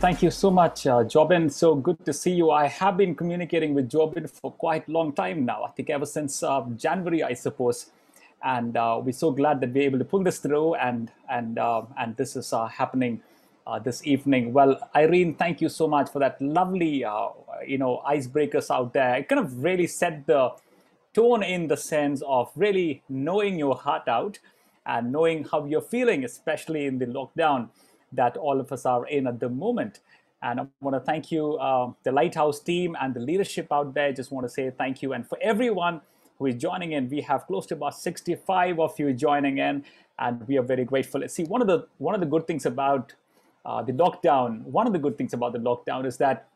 thank you so much, uh, Jobin. So good to see you. I have been communicating with Jobin for quite a long time now. I think ever since uh, January, I suppose. And uh, we're so glad that we're able to pull this through, and and uh, and this is uh, happening uh, this evening. Well, Irene, thank you so much for that lovely, you know, icebreakers out there. It kind of really set the tone in the sense of really knowing your heart out and knowing how you're feeling, especially in the lockdown that all of us are in at the moment. And I want to thank you, uh, the Lighthouse team and the leadership out there. Just want to say thank you. And for everyone who is joining in, we have close to about 65 of you joining in, and we are very grateful. See, one of the one of the good things about uh, the lockdown, one of the good things about the lockdown is that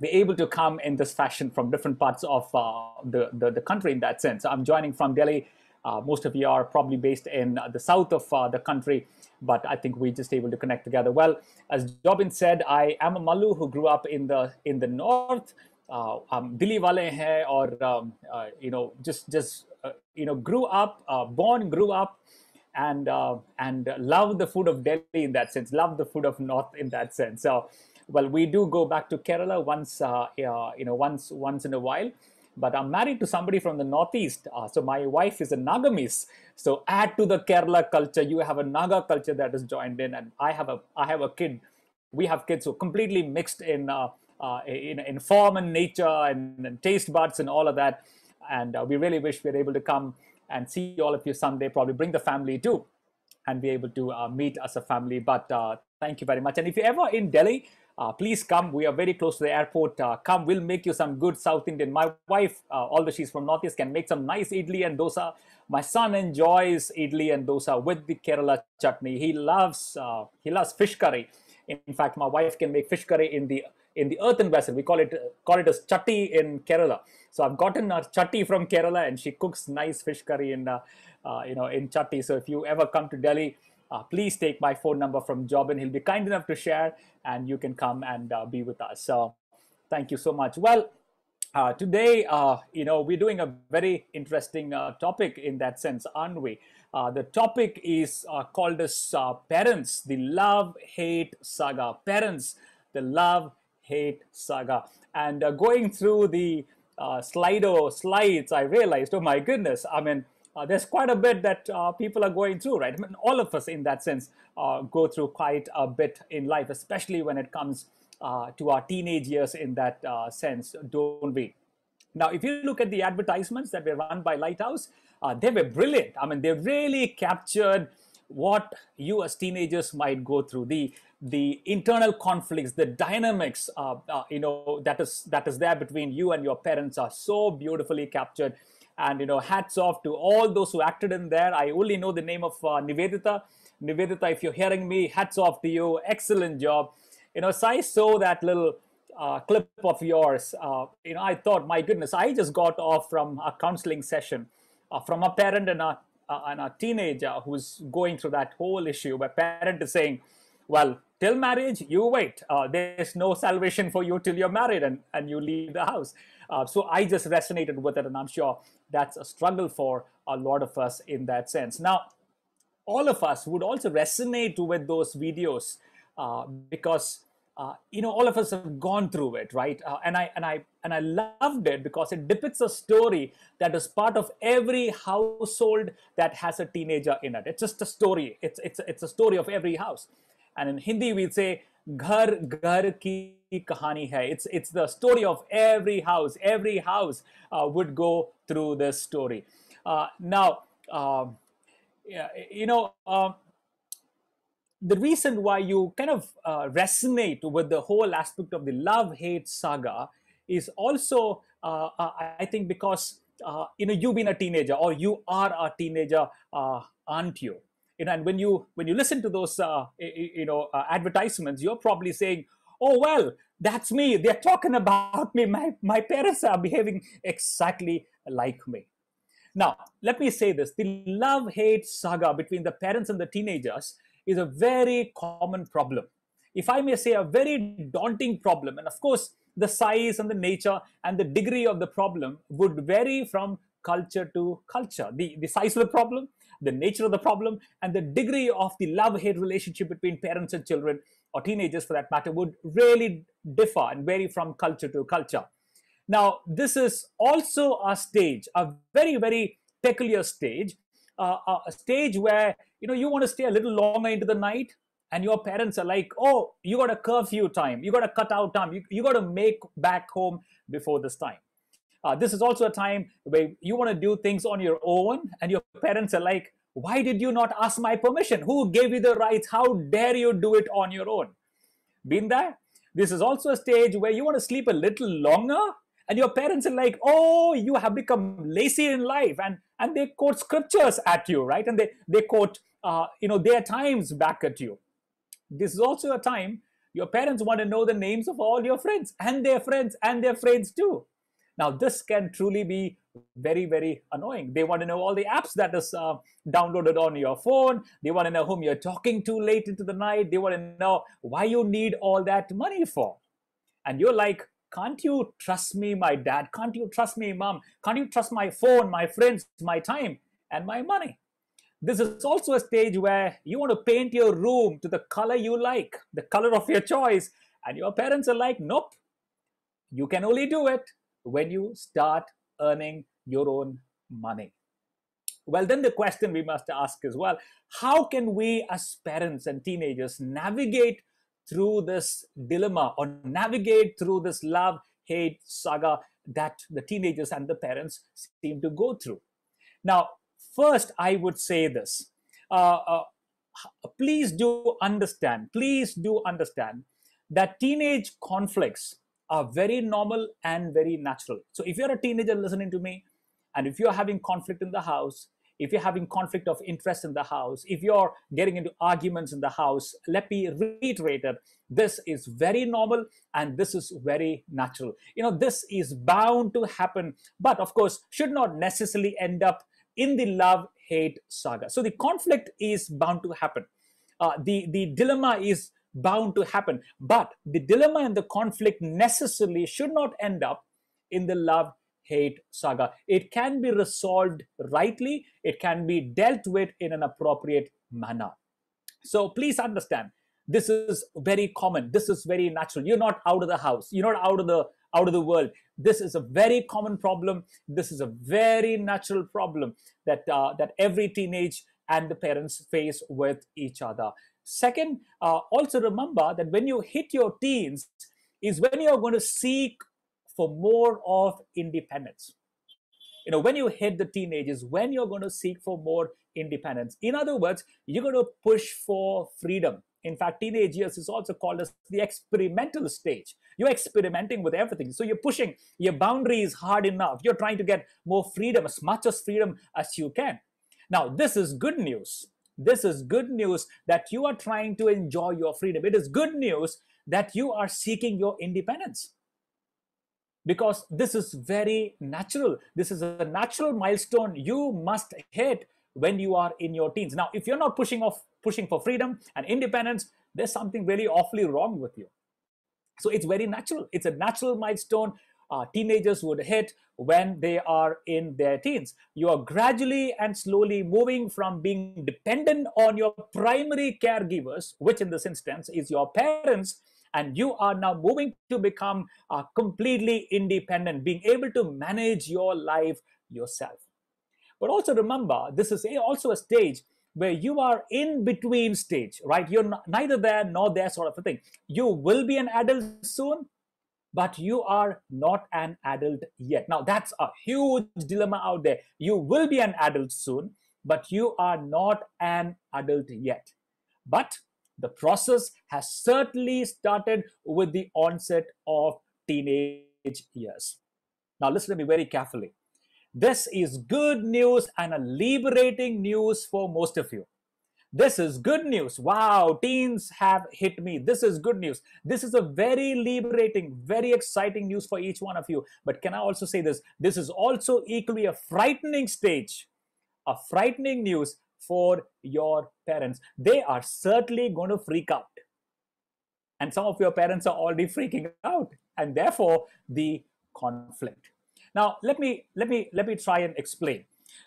we're able to come in this fashion from different parts of uh, the, the, the country in that sense. I'm joining from Delhi uh, most of you are probably based in the south of uh, the country, but I think we're just able to connect together well. As Jobin said, I am a Malu who grew up in the in the north. Uh, um, Dili wale hai or um, uh, you know just just you know grew up, born, grew up and uh, and love the food of Delhi in that sense, love the food of North in that sense. So, well, we do go back to Kerala once uh, uh, you know once once in a while, but I'm married to somebody from the Northeast. Uh, so my wife is a Nagamese. So add to the Kerala culture, you have a Naga culture that is joined in, and I have a I have a kid. We have kids who are completely mixed in uh, uh, in, in form and nature and, and, taste buds and all of that. And uh, we really wish we were able to come and see all of you someday. Probably bring the family too, and be able to uh, meet as a family. But uh, thank you very much. And if you're ever in Delhi, uh, please come. We are very close to the airport. Uh, come, we'll make you some good South Indian. My wife, uh, although she's from Northeast, can make some nice idli and dosa. My son enjoys idli and dosa with the Kerala chutney. He loves uh, he loves fish curry. In fact, my wife can make fish curry in the in the earthen vessel. We call it call it as chutti in Kerala. So I've gotten our chutti from Kerala, and she cooks nice fish curry in uh, uh, you know in chutti. So if you ever come to Delhi uh, please take my phone number from Jobin. He'll be kind enough to share, and you can come and uh, be with us. So, thank you so much. Well, uh, today, uh, you know, we're doing a very interesting uh, topic in that sense, aren't we? Uh, the topic is called as parents, the love hate saga. Parents, the love hate saga. And going through the Slido slides, I realized, oh my goodness, I mean, uh, there's quite a bit that uh, people are going through, right? I mean, all of us, in that sense, uh, go through quite a bit in life, especially when it comes uh, to our teenage years in that uh, sense, don't we? Now, if you look at the advertisements that were run by Lighthouse, uh, they were brilliant. I mean, they really captured what you as teenagers might go through the the internal conflicts the dynamics uh, uh, you know that is that is there between you and your parents are so beautifully captured and you know, hats off to all those who acted in there. I only know the name of uh, Nivedita. Nivedita, if you're hearing me, hats off to you. Excellent job. You know, I saw that little uh, clip of yours. Uh, you know, I thought, my goodness, I just got off from a counseling session uh, from a parent and a and a teenager who's going through that whole issue. Where parent is saying, "Well, till marriage, you wait. Uh, there's no salvation for you till you're married and and you leave the house." Uh, so I just resonated with it, and I'm sure that's a struggle for a lot of us in that sense. Now, all of us would also resonate with those videos uh, because uh, you know all of us have gone through it right uh, and i and i and i loved it because it depicts a story that is part of every household that has a teenager in it it's just a story it's it's it's a story of every house and in hindi we say ghar ghar ki kahani hai. It's, it's the story of every house. Every house uh, would go through this story. Uh, now, um, yeah, you know, um, the reason why you kind of uh, resonate with the whole aspect of the love hate saga is also, uh, uh, I think, because uh, you know you've been a teenager or you are a teenager, aren't you? You know, and when you when you listen to those you know advertisements, you're probably saying, oh well that's me they're talking about me my, my parents are behaving exactly like me now let me say this the love hate saga between the parents and the teenagers is a very common problem if i may say a very daunting problem and of course the size and the nature and the degree of the problem would vary from culture to culture the, the size of the problem the nature of the problem and the degree of the love hate relationship between parents and children or teenagers for that matter, would really differ and vary from culture to culture. Now, this is also a stage, a very, very peculiar stage, uh, a stage where you know you want to stay a little longer into the night, and your parents are like, "Oh, you got a curfew time, you got a cut out time, you, you got to make back home before this time." Uh, this is also a time where you want to do things on your own, and your parents are like, why did you not ask my permission? Who gave you the rights? How dare you do it on your own? Been there? This is also a stage where you want to sleep a little longer and your parents are like, oh, you have become lazy in life. And, and they quote scriptures at you, right? And they, they quote, uh, you know, their times back at you. This is also a time your parents want to know the names of all your friends and their friends and their friends too. Now, this can truly be very, very annoying. They want to know all the apps that is uh, downloaded on your phone. They want to know whom you're talking to late into the night. They want to know why you need all that money for. And you're like, can't you trust me, my dad? Can't you trust me, mom? Can't you trust my phone, my friends, my time, and my money? This is also a stage where you want to paint your room to the color you like, the color of your choice. And your parents are like, nope, you can only do it when you start earning your own money? Well, then the question we must ask is well, how can we as parents and teenagers navigate through this dilemma or navigate through this love hate saga that the teenagers and the parents seem to go through? Now, first, I would say this. Uh, uh, please do understand, please do understand that teenage conflicts are very normal and very natural. So if you're a teenager listening to me, and if you're having conflict in the house, if you're having conflict of interest in the house, if you're getting into arguments in the house, let me reiterate it. this is very normal and this is very natural. You know, this is bound to happen, but of course, should not necessarily end up in the love hate saga. So the conflict is bound to happen. Uh, the the dilemma is bound to happen. But the dilemma and the conflict necessarily should not end up in the love hate saga. It can be resolved rightly, it can be dealt with in an appropriate manner. So please understand this is very common this is very natural you're not out of the house you're not out of the out of the world this is a very common problem this is a very natural problem that uh, that every teenage and the parents face with each other Second, uh, also remember that when you hit your teens is when you're going to seek for more of independence. You know, when you hit the teenagers, when you're going to seek for more independence. In other words, you're going to push for freedom. In fact, teenage years is also called as the experimental stage. You're experimenting with everything. So you're pushing your boundaries hard enough. You're trying to get more freedom, as much as freedom as you can. Now, this is good news this is good news that you are trying to enjoy your freedom. It is good news that you are seeking your independence because this is very natural. This is a natural milestone you must hit when you are in your teens. Now, if you're not pushing off pushing for freedom and independence, there's something really awfully wrong with you. So it's very natural. It's a natural milestone uh, teenagers would hit when they are in their teens. You are gradually and slowly moving from being dependent on your primary caregivers, which in this instance is your parents, and you are now moving to become uh, completely independent, being able to manage your life yourself. But also remember, this is also a stage where you are in between stage, right? You're neither there nor there, sort of a thing. You will be an adult soon, but you are not an adult yet. Now, that's a huge dilemma out there. You will be an adult soon, but you are not an adult yet. But the process has certainly started with the onset of teenage years. Now, listen to me very carefully. This is good news and a liberating news for most of you. This is good news. Wow, teens have hit me. This is good news. This is a very liberating, very exciting news for each one of you. But can I also say this? This is also equally a frightening stage, a frightening news for your parents. They are certainly going to freak out. And some of your parents are already freaking out, and therefore the conflict. Now, let me let me let me try and explain.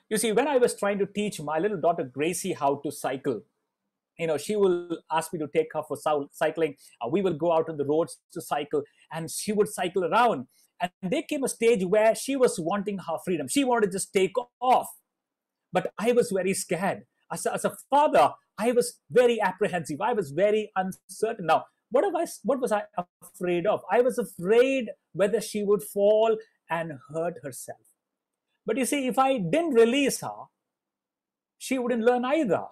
You see, when I was trying to teach my little daughter Gracie how to cycle, you know, she will ask me to take her for cycling. Uh, we will go out on the roads to cycle, and she would cycle around. And there came a stage where she was wanting her freedom. She wanted to just take off. But I was very scared. As a, as a father, I was very apprehensive. I was very uncertain. Now, what, have I, what was I afraid of? I was afraid whether she would fall and hurt herself. But you see, if I didn't release her, she wouldn't learn either.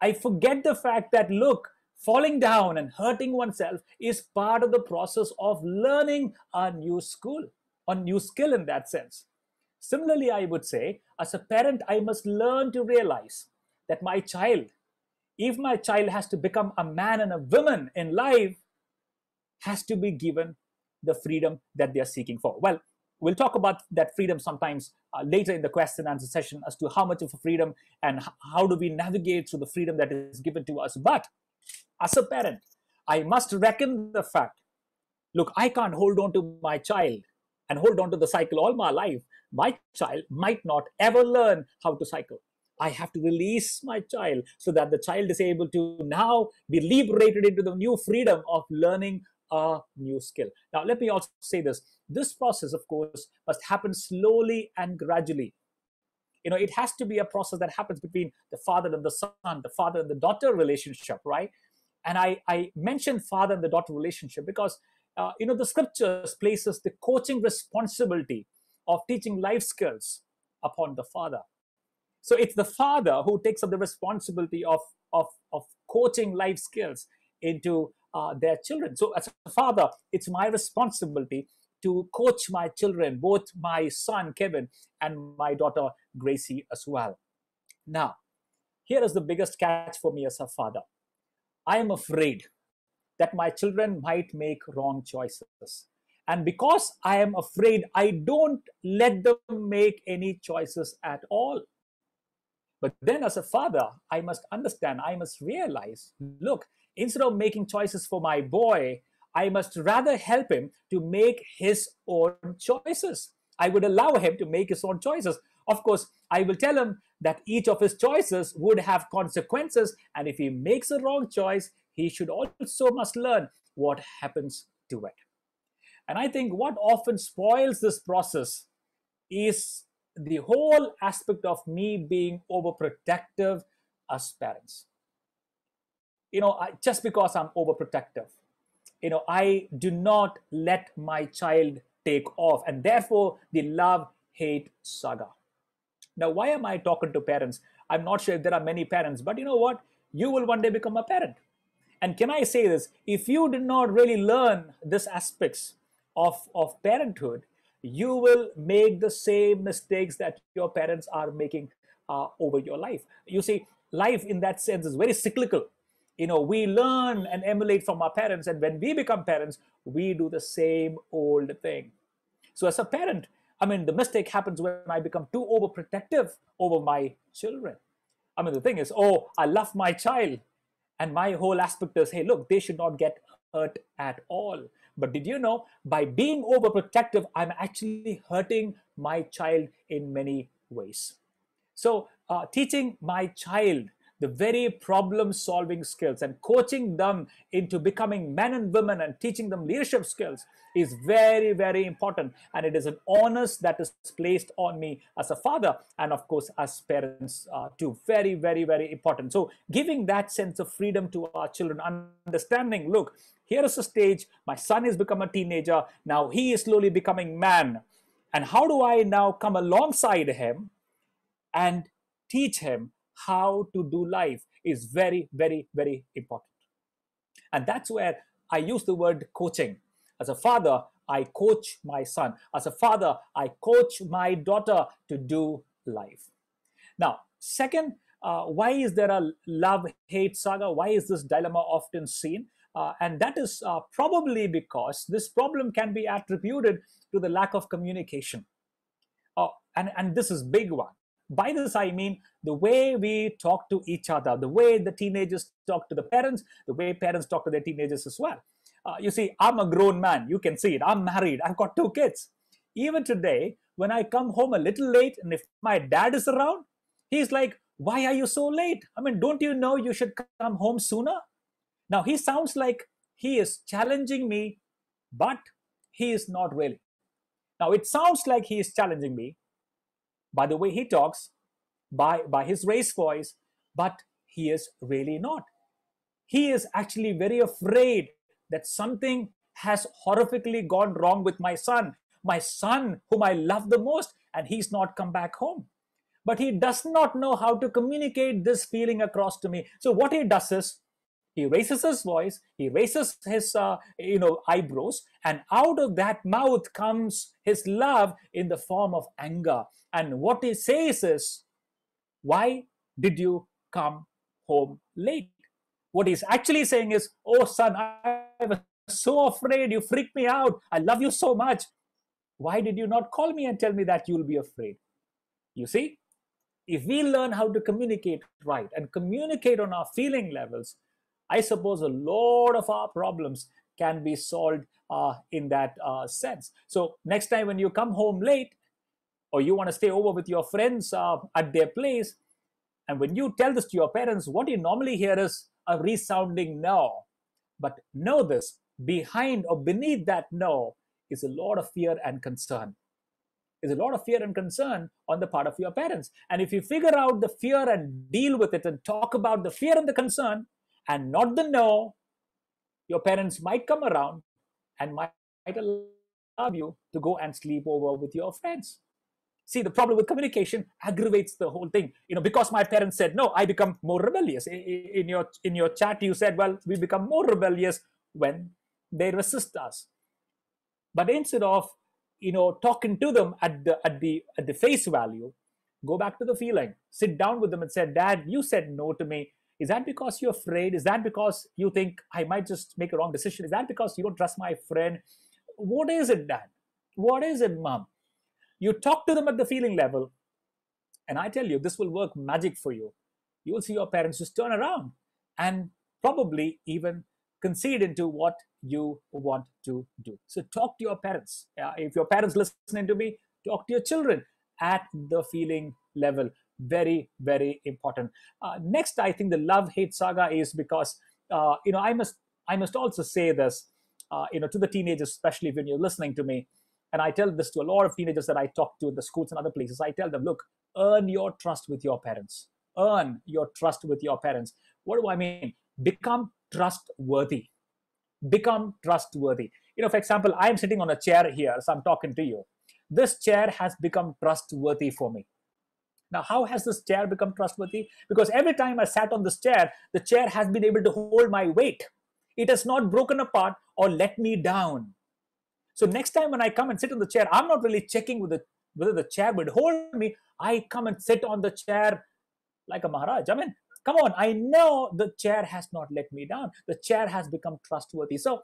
I forget the fact that, look, falling down and hurting oneself is part of the process of learning a new school, a new skill in that sense. Similarly, I would say, as a parent, I must learn to realize that my child, if my child has to become a man and a woman in life, has to be given the freedom that they are seeking for. Well, we'll talk about that freedom sometimes uh, later in the question and answer session as to how much of a freedom and how do we navigate through the freedom that is given to us. But as a parent, I must reckon the fact look, I can't hold on to my child and hold on to the cycle all my life. My child might not ever learn how to cycle. I have to release my child so that the child is able to now be liberated into the new freedom of learning a new skill. Now, let me also say this. This process, of course, must happen slowly and gradually. You know, it has to be a process that happens between the father and the son, the father and the daughter relationship, right? And I, I mentioned father and the daughter relationship because, uh, you know, the scriptures places the coaching responsibility of teaching life skills upon the father. So it's the father who takes up the responsibility of, of, of coaching life skills into uh, their children. So, as a father, it's my responsibility to coach my children, both my son Kevin and my daughter Gracie as well. Now, here is the biggest catch for me as a father I am afraid that my children might make wrong choices. And because I am afraid, I don't let them make any choices at all. But then, as a father, I must understand, I must realize look, instead of making choices for my boy, I must rather help him to make his own choices. I would allow him to make his own choices. Of course, I will tell him that each of his choices would have consequences, and if he makes a wrong choice, he should also must learn what happens to it. And I think what often spoils this process is the whole aspect of me being overprotective as parents. You know, I, just because I'm overprotective, you know, I do not let my child take off, and therefore the love hate saga. Now, why am I talking to parents? I'm not sure if there are many parents, but you know what? You will one day become a parent. And can I say this? If you did not really learn these aspects of, of parenthood, you will make the same mistakes that your parents are making uh, over your life. You see, life in that sense is very cyclical. You know, we learn and emulate from our parents, and when we become parents, we do the same old thing. So, as a parent, I mean, the mistake happens when I become too overprotective over my children. I mean, the thing is, oh, I love my child. And my whole aspect is, hey, look, they should not get hurt at all. But did you know by being overprotective, I'm actually hurting my child in many ways? So, uh, teaching my child the very problem solving skills and coaching them into becoming men and women and teaching them leadership skills is very, very important. And it is an honor that is placed on me as a father and, of course, as parents, uh, too. Very, very, very important. So, giving that sense of freedom to our children, understanding, look, here is a stage my son has become a teenager now he is slowly becoming man and how do i now come alongside him and teach him how to do life is very very very important and that's where i use the word coaching as a father i coach my son as a father i coach my daughter to do life now second uh, why is there a love hate saga why is this dilemma often seen uh, and that is uh, probably because this problem can be attributed to the lack of communication. Uh, and, and this is big one. By this, I mean the way we talk to each other, the way the teenagers talk to the parents, the way parents talk to their teenagers as well. Uh, you see, I'm a grown man. You can see it. I'm married. I've got two kids. Even today, when I come home a little late, and if my dad is around, he's like, Why are you so late? I mean, don't you know you should come home sooner? Now he sounds like he is challenging me, but he is not really. Now it sounds like he is challenging me by the way he talks, by, by his raised voice, but he is really not. He is actually very afraid that something has horrifically gone wrong with my son, my son whom I love the most, and he's not come back home. But he does not know how to communicate this feeling across to me. So, what he does is he raises his voice, he raises his uh, you know eyebrows, and out of that mouth comes his love in the form of anger. And what he says is, "Why did you come home late?" What he's actually saying is, "Oh son, I was so afraid. You freaked me out. I love you so much. Why did you not call me and tell me that you'll be afraid?" You see, if we learn how to communicate right and communicate on our feeling levels, I suppose a lot of our problems can be solved uh, in that uh, sense. So next time when you come home late, or you want to stay over with your friends uh, at their place, and when you tell this to your parents, what you normally hear is a resounding no. But know this: behind or beneath that no is a lot of fear and concern. Is a lot of fear and concern on the part of your parents. And if you figure out the fear and deal with it and talk about the fear and the concern, and not the no, your parents might come around and might, allow you to go and sleep over with your friends. See, the problem with communication aggravates the whole thing. You know, because my parents said no, I become more rebellious. In your in your chat, you said, well, we become more rebellious when they resist us. But instead of you know talking to them at the at the at the face value, go back to the feeling. Sit down with them and say, Dad, you said no to me. Is that because you're afraid? Is that because you think I might just make a wrong decision? Is that because you don't trust my friend? What is it, Dad? What is it, Mom? You talk to them at the feeling level, and I tell you, this will work magic for you. You will see your parents just turn around and probably even concede into what you want to do. So talk to your parents. Uh, if your parents listening to me, talk to your children at the feeling level very, very important. Uh, next, I think the love hate saga is because, uh, you know, I must, I must also say this, uh, you know, to the teenagers, especially when you're listening to me. And I tell this to a lot of teenagers that I talk to in the schools and other places. I tell them, look, earn your trust with your parents. Earn your trust with your parents. What do I mean? Become trustworthy. Become trustworthy. You know, for example, I'm sitting on a chair here, so I'm talking to you. This chair has become trustworthy for me. Now, how has this chair become trustworthy? Because every time I sat on this chair, the chair has been able to hold my weight. It has not broken apart or let me down. So next time when I come and sit on the chair, I'm not really checking with whether the chair would hold me. I come and sit on the chair like a Maharaj. I mean, come on, I know the chair has not let me down. The chair has become trustworthy. So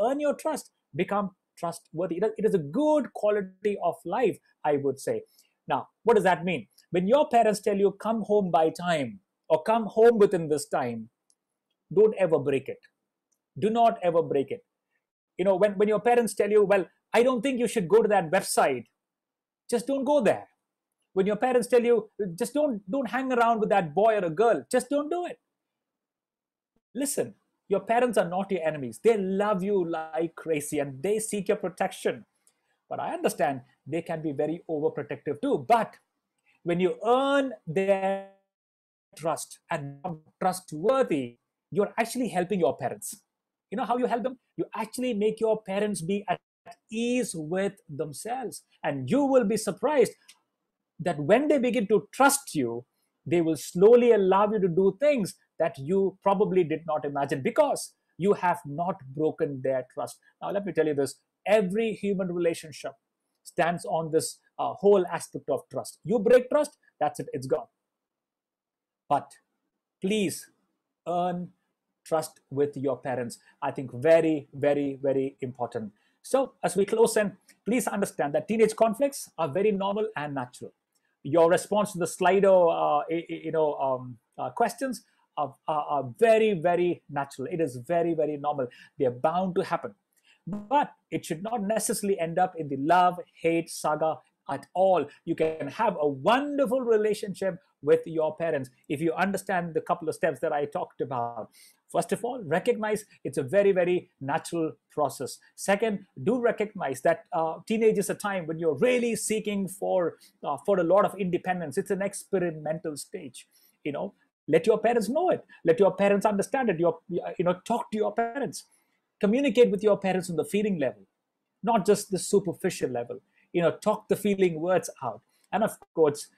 earn your trust, become trustworthy. It is a good quality of life, I would say. Now, what does that mean? When your parents tell you, come home by time or come home within this time, don't ever break it. Do not ever break it. You know, when, when your parents tell you, well, I don't think you should go to that website, just don't go there. When your parents tell you, just don't, don't hang around with that boy or a girl, just don't do it. Listen, your parents are not your enemies. They love you like crazy and they seek your protection. But I understand they can be very overprotective too. But when you earn their trust and trustworthy, you're actually helping your parents. You know how you help them? You actually make your parents be at ease with themselves. And you will be surprised that when they begin to trust you, they will slowly allow you to do things that you probably did not imagine because you have not broken their trust. Now, let me tell you this every human relationship stands on this uh, whole aspect of trust. You break trust, that's it, it's gone. But please earn trust with your parents. I think very, very, very important. So as we close in, please understand that teenage conflicts are very normal and natural. Your response to the Slido, uh, you know, um, uh, questions are, are, are very, very natural. It is very, very normal. They are bound to happen but it should not necessarily end up in the love hate saga at all. You can have a wonderful relationship with your parents if you understand the couple of steps that I talked about. First of all, recognize it's a very, very natural process. Second, do recognize that uh, teenage is a time when you're really seeking for uh, for a lot of independence. It's an experimental stage. You know, let your parents know it. Let your parents understand it. Your, you know, talk to your parents communicate with your parents on the feeling level not just the superficial level you know talk the feeling words out and of course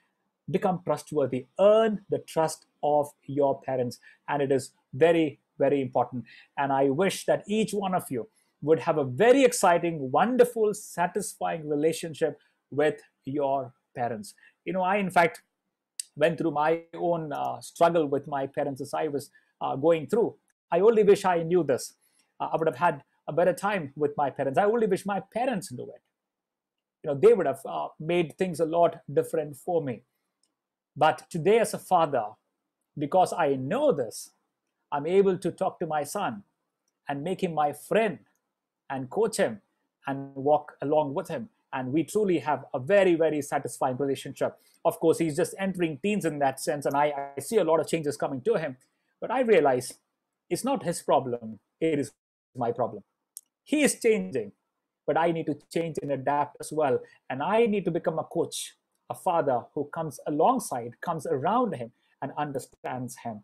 become trustworthy earn the trust of your parents and it is very very important and i wish that each one of you would have a very exciting wonderful satisfying relationship with your parents you know i in fact went through my own uh, struggle with my parents as i was uh, going through i only wish i knew this I would have had a better time with my parents. I only wish my parents knew it. You know, they would have uh, made things a lot different for me. But today, as a father, because I know this, I'm able to talk to my son and make him my friend and coach him and walk along with him. And we truly have a very, very satisfying relationship. Of course, he's just entering teens in that sense, and I, I see a lot of changes coming to him. But I realize it's not his problem, it is my problem. He is changing, but I need to change and adapt as well. And I need to become a coach, a father who comes alongside, comes around him, and understands him.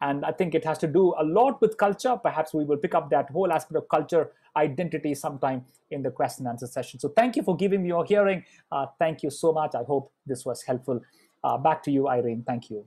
And I think it has to do a lot with culture. Perhaps we will pick up that whole aspect of culture identity sometime in the question and answer session. So thank you for giving me your hearing. Uh, thank you so much. I hope this was helpful. Uh, back to you, Irene. Thank you.